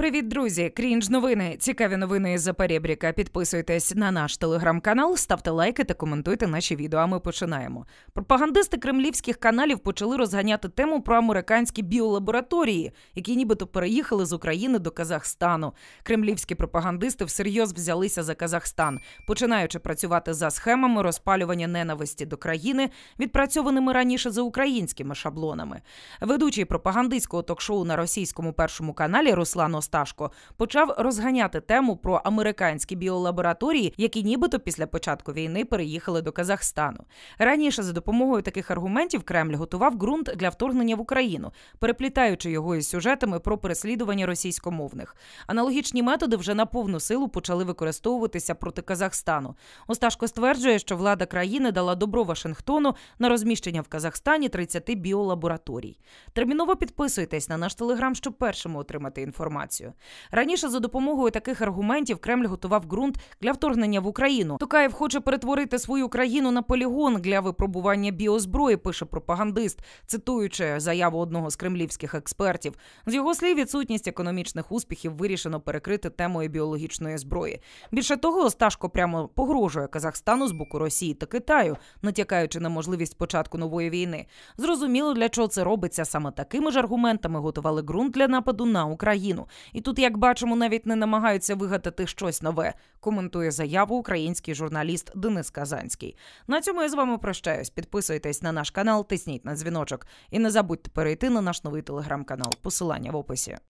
Привіт, друзі! Крінж новини. Цікаві новини із Заперебріка. Підписуйтесь на наш телеграм-канал, ставте лайки та коментуйте наші відео. А ми починаємо. Пропагандисти кремлівських каналів почали розганяти тему про американські біолабораторії, які нібито переїхали з України до Казахстану. Кремлівські пропагандисти всерйоз взялися за Казахстан, починаючи працювати за схемами розпалювання ненависті до країни, відпрацьованими раніше за українськими шаблонами. Ведучий пропагандистського ток-шоу на російському першому каналі Руслан Ост Осташко почав розганяти тему про американські біолабораторії, які нібито після початку війни переїхали до Казахстану. Раніше за допомогою таких аргументів Кремль готував ґрунт для вторгнення в Україну, переплітаючи його із сюжетами про переслідування російськомовних. Аналогічні методи вже на повну силу почали використовуватися проти Казахстану. Осташко стверджує, що влада країни дала добро Вашингтону на розміщення в Казахстані 30 біолабораторій. Терміново підписуйтесь на наш телеграм, щоб першими отримати інформацію окупацію. Раніше за допомогою таких аргументів Кремль готував ґрунт для вторгнення в Україну. Токаєв хоче перетворити свою країну на полігон для випробування біозброї. Пише пропагандист, цитуючи заяву одного з кремлівських експертів. З його слів, відсутність економічних успіхів вирішено перекрити темою біологічної зброї. Більше того, Осташко прямо погрожує Казахстану з боку Росії та Китаю, натякаючи на можливість початку нової війни. Зрозуміло, для чого це робиться саме такими ж аргументами. Готували ґрунт для нападу на Україну. І тут, як бачимо, навіть не намагаються вигадати щось нове. Коментує заяву український журналіст Денис Казанський. На цьому я з вами прощаюсь. Підписуйтесь на наш канал, тисніть на дзвіночок і не забудьте перейти на наш новий телеграм-канал. Посилання в описі.